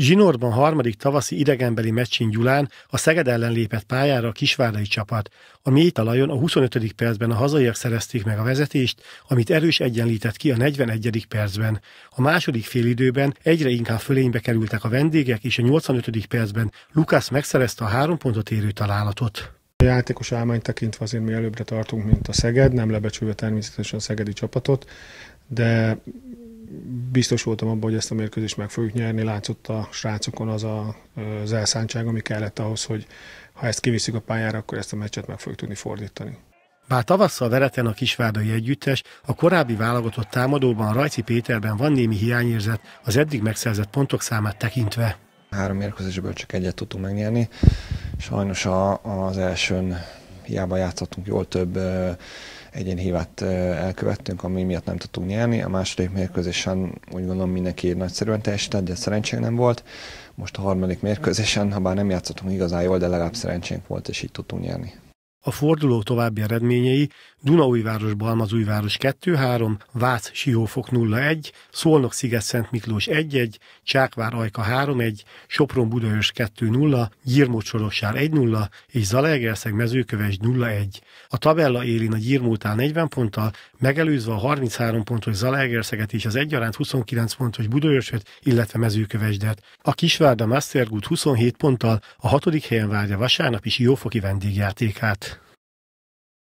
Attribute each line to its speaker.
Speaker 1: Zsinórban harmadik tavaszi idegenbeli meccsin Gyulán a Szeged ellen lépett pályára a kisvárdai csapat. A mély talajon a 25. percben a hazaiak szerezték meg a vezetést, amit erős egyenlített ki a 41. percben. A második félidőben egyre inkább fölénybe kerültek a vendégek, és a 85. percben Lukász megszerezte a három pontot érő találatot.
Speaker 2: A játékos álmány tekintve azért mi előbbre tartunk, mint a Szeged, nem lebecsülve természetesen a szegedi csapatot, de biztos voltam abban, hogy ezt a mérkőzést meg fogjuk nyerni. Látszott a srácokon az a, az elszántság, ami kellett ahhoz, hogy ha ezt kiviszik a pályára, akkor ezt a meccset meg fogjuk tudni fordítani.
Speaker 1: Bár tavasszal vereten a kisvárdai együttes, a korábbi válogatott támadóban Rajci Péterben van némi hiányérzet az eddig megszerzett pontok számát tekintve.
Speaker 3: Három mérkőzésből csak egyet tudtunk megnyerni. Sajnos a, az elsőn hiába játszottunk jól több egyén hívát elkövettünk, ami miatt nem tudtunk nyerni. A második mérkőzésen úgy gondolom mindenki nagyszerűen teljesített, de szerencsénk nem volt. Most a harmadik mérkőzésen, ha bár nem játszottunk igazán jól, de legalább szerencsénk volt, és így tudtunk nyerni.
Speaker 1: A forduló további eredményei Dunaújváros Balmazújváros 2-3, Vác Siófok 0-1, Szolnok Sziget Szent Miklós 1-1, Csákvár Ajka 3-1, Sopron Budajos 2-0, Gyirmót Csorossár 1-0 és Zalaegerszeg Mezőköves 0-1. A tabella élén a Gyirmótán 40 ponttal, megelőzve a 33 pontos Zalaegerszeget és az egyaránt 29 pontos Budajosöt, illetve Mezőkövesdet. A Kisvárda Mastergut 27 ponttal a hatodik helyen várja vasárnap is jófoki vendégjátékát.